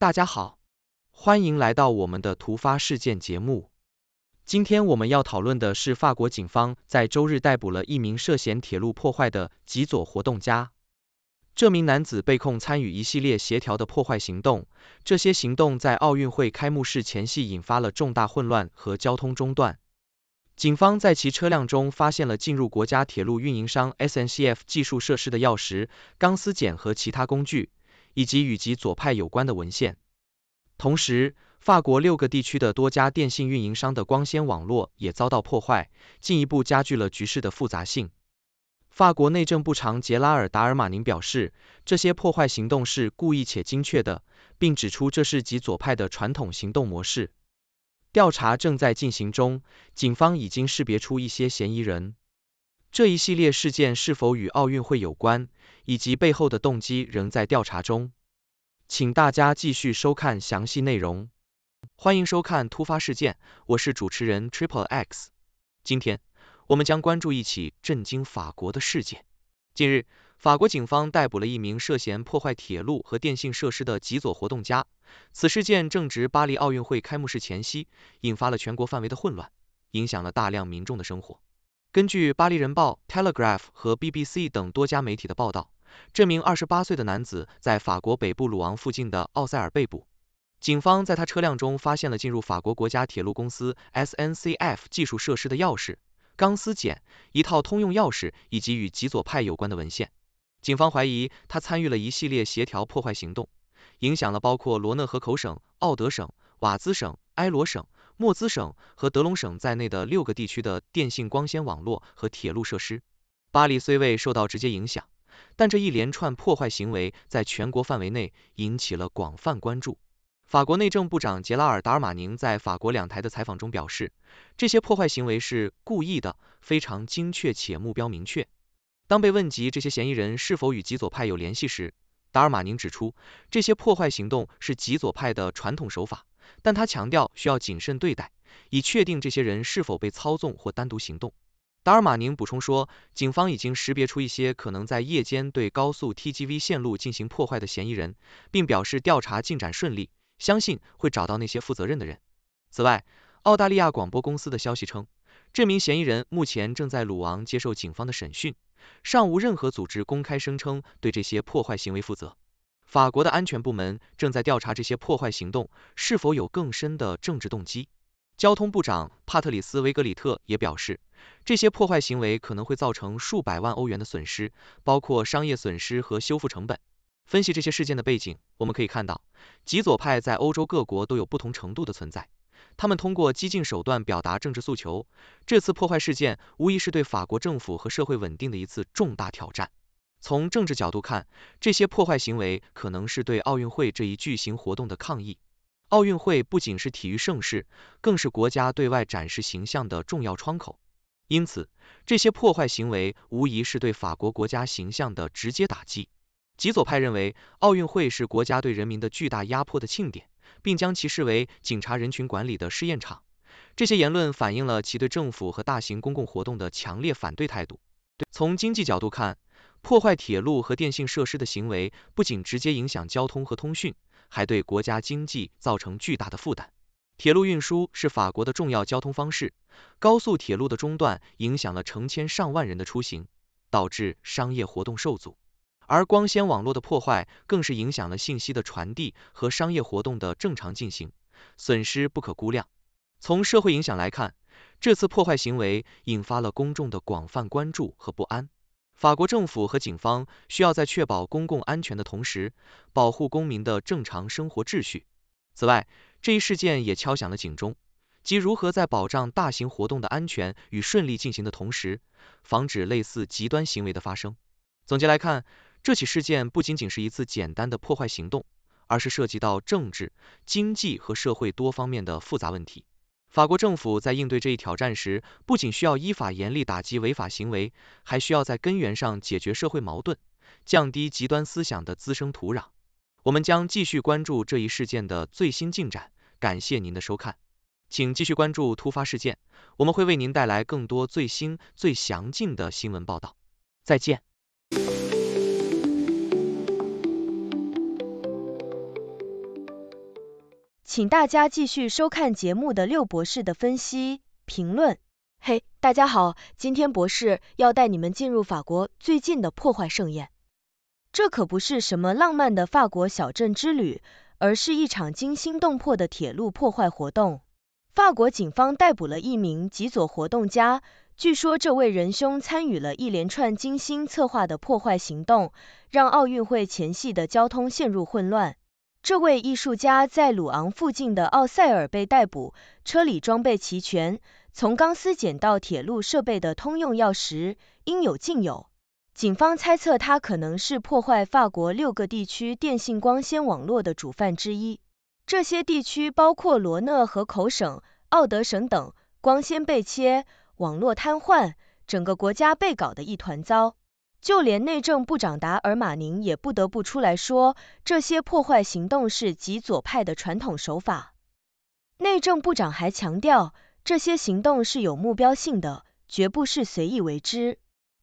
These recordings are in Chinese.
大家好，欢迎来到我们的突发事件节目。今天我们要讨论的是，法国警方在周日逮捕了一名涉嫌铁路破坏的极左活动家。这名男子被控参与一系列协调的破坏行动，这些行动在奥运会开幕式前夕引发了重大混乱和交通中断。警方在其车辆中发现了进入国家铁路运营商 SNCF 技术设施的钥匙、钢丝剪和其他工具。以及与极左派有关的文献。同时，法国六个地区的多家电信运营商的光纤网络也遭到破坏，进一步加剧了局势的复杂性。法国内政部长杰拉尔·达尔马宁表示，这些破坏行动是故意且精确的，并指出这是极左派的传统行动模式。调查正在进行中，警方已经识别出一些嫌疑人。这一系列事件是否与奥运会有关，以及背后的动机仍在调查中。请大家继续收看详细内容。欢迎收看《突发事件》，我是主持人 Triple X。今天，我们将关注一起震惊法国的事件。近日，法国警方逮捕了一名涉嫌破坏铁路和电信设施的极左活动家。此事件正值巴黎奥运会开幕式前夕，引发了全国范围的混乱，影响了大量民众的生活。根据《巴黎人报》、《Telegraph》和 BBC 等多家媒体的报道。这名二十八岁的男子在法国北部鲁昂附近的奥塞尔被捕。警方在他车辆中发现了进入法国国家铁路公司 SNCF 技术设施的钥匙、钢丝剪、一套通用钥匙以及与极左派有关的文献。警方怀疑他参与了一系列协调破坏行动，影响了包括罗讷河口省、奥德省、瓦兹省、埃罗省、莫兹省和德龙省在内的六个地区的电信光纤网络和铁路设施。巴黎虽未受到直接影响。但这一连串破坏行为在全国范围内引起了广泛关注。法国内政部长杰拉尔·达尔马宁在法国两台的采访中表示，这些破坏行为是故意的，非常精确且目标明确。当被问及这些嫌疑人是否与极左派有联系时，达尔马宁指出，这些破坏行动是极左派的传统手法，但他强调需要谨慎对待，以确定这些人是否被操纵或单独行动。达尔马宁补充说，警方已经识别出一些可能在夜间对高速 TGV 线路进行破坏的嫌疑人，并表示调查进展顺利，相信会找到那些负责任的人。此外，澳大利亚广播公司的消息称，这名嫌疑人目前正在鲁昂接受警方的审讯，尚无任何组织公开声称对这些破坏行为负责。法国的安全部门正在调查这些破坏行动是否有更深的政治动机。交通部长帕特里斯·维格里特也表示，这些破坏行为可能会造成数百万欧元的损失，包括商业损失和修复成本。分析这些事件的背景，我们可以看到，极左派在欧洲各国都有不同程度的存在，他们通过激进手段表达政治诉求。这次破坏事件无疑是对法国政府和社会稳定的一次重大挑战。从政治角度看，这些破坏行为可能是对奥运会这一巨型活动的抗议。奥运会不仅是体育盛事，更是国家对外展示形象的重要窗口。因此，这些破坏行为无疑是对法国国家形象的直接打击。极左派认为，奥运会是国家对人民的巨大压迫的庆典，并将其视为警察人群管理的试验场。这些言论反映了其对政府和大型公共活动的强烈反对态度。从经济角度看，破坏铁路和电信设施的行为不仅直接影响交通和通讯。还对国家经济造成巨大的负担。铁路运输是法国的重要交通方式，高速铁路的中断影响了成千上万人的出行，导致商业活动受阻；而光纤网络的破坏更是影响了信息的传递和商业活动的正常进行，损失不可估量。从社会影响来看，这次破坏行为引发了公众的广泛关注和不安。法国政府和警方需要在确保公共安全的同时，保护公民的正常生活秩序。此外，这一事件也敲响了警钟，即如何在保障大型活动的安全与顺利进行的同时，防止类似极端行为的发生。总结来看，这起事件不仅仅是一次简单的破坏行动，而是涉及到政治、经济和社会多方面的复杂问题。法国政府在应对这一挑战时，不仅需要依法严厉打击违法行为，还需要在根源上解决社会矛盾，降低极端思想的滋生土壤。我们将继续关注这一事件的最新进展。感谢您的收看，请继续关注突发事件，我们会为您带来更多最新、最详尽的新闻报道。再见。请大家继续收看节目的六博士的分析评论。嘿，大家好，今天博士要带你们进入法国最近的破坏盛宴。这可不是什么浪漫的法国小镇之旅，而是一场惊心动魄的铁路破坏活动。法国警方逮捕了一名极左活动家，据说这位仁兄参与了一连串精心策划的破坏行动，让奥运会前夕的交通陷入混乱。这位艺术家在鲁昂附近的奥塞尔被逮捕，车里装备齐全，从钢丝捡到铁路设备的通用钥匙，应有尽有。警方猜测他可能是破坏法国六个地区电信光纤网络的主犯之一，这些地区包括罗讷河口省、奥德省等，光纤被切，网络瘫痪，整个国家被搞得一团糟。就连内政部长达尔马宁也不得不出来说，这些破坏行动是极左派的传统手法。内政部长还强调，这些行动是有目标性的，绝不是随意为之。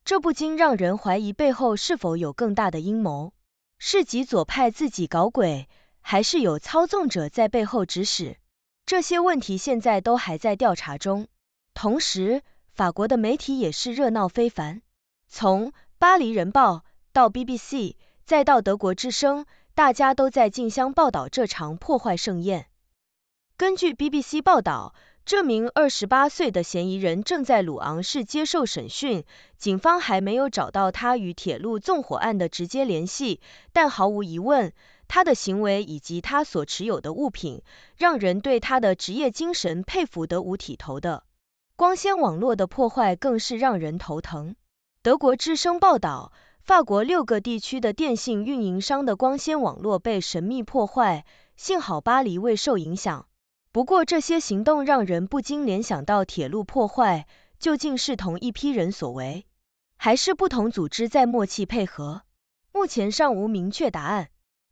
这不禁让人怀疑背后是否有更大的阴谋，是极左派自己搞鬼，还是有操纵者在背后指使？这些问题现在都还在调查中。同时，法国的媒体也是热闹非凡，从《巴黎人报》到 BBC，再到德国之声，大家都在竞相报道这场破坏盛宴。根据 BBC 报道，这名28岁的嫌疑人正在鲁昂市接受审讯。警方还没有找到他与铁路纵火案的直接联系，但毫无疑问，他的行为以及他所持有的物品，让人对他的职业精神佩服得五体投地。光纤网络的破坏更是让人头疼。德国之声报道，法国六个地区的电信运营商的光纤网络被神秘破坏，幸好巴黎未受影响。不过，这些行动让人不禁联想到铁路破坏，究竟是同一批人所为，还是不同组织在默契配合？目前尚无明确答案。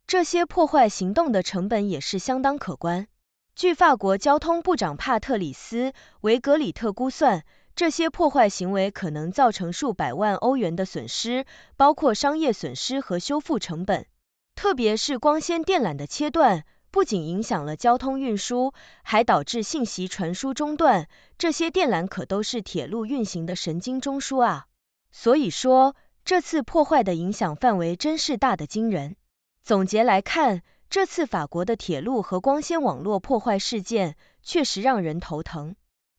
这些破坏行动的成本也是相当可观。据法国交通部长帕特里斯·维格里特估算，这些破坏行为可能造成数百万欧元的损失，包括商业损失和修复成本。特别是光纤电缆的切断，不仅影响了交通运输，还导致信息传输中断。这些电缆可都是铁路运行的神经中枢啊！所以说，这次破坏的影响范围真是大的惊人。总结来看，这次法国的铁路和光纤网络破坏事件确实让人头疼。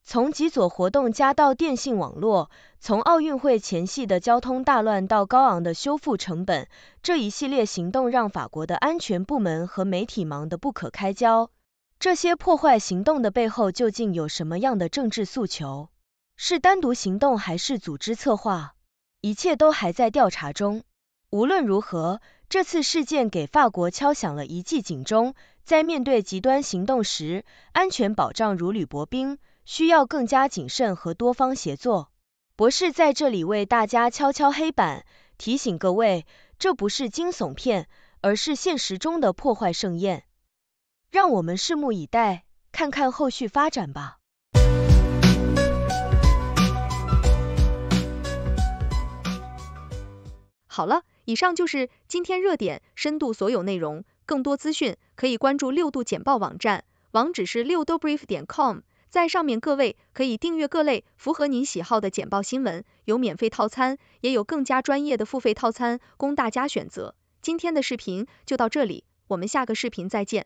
从极左活动加到电信网络，从奥运会前夕的交通大乱到高昂的修复成本，这一系列行动让法国的安全部门和媒体忙得不可开交。这些破坏行动的背后究竟有什么样的政治诉求？是单独行动还是组织策划？一切都还在调查中。无论如何，这次事件给法国敲响了一记警钟，在面对极端行动时，安全保障如履薄冰。需要更加谨慎和多方协作。博士在这里为大家敲敲黑板，提醒各位，这不是惊悚片，而是现实中的破坏盛宴。让我们拭目以待，看看后续发展吧。好了，以上就是今天热点深度所有内容。更多资讯可以关注六度简报网站，网址是六度 brief 点 com。在上面，各位可以订阅各类符合您喜好的简报新闻，有免费套餐，也有更加专业的付费套餐供大家选择。今天的视频就到这里，我们下个视频再见。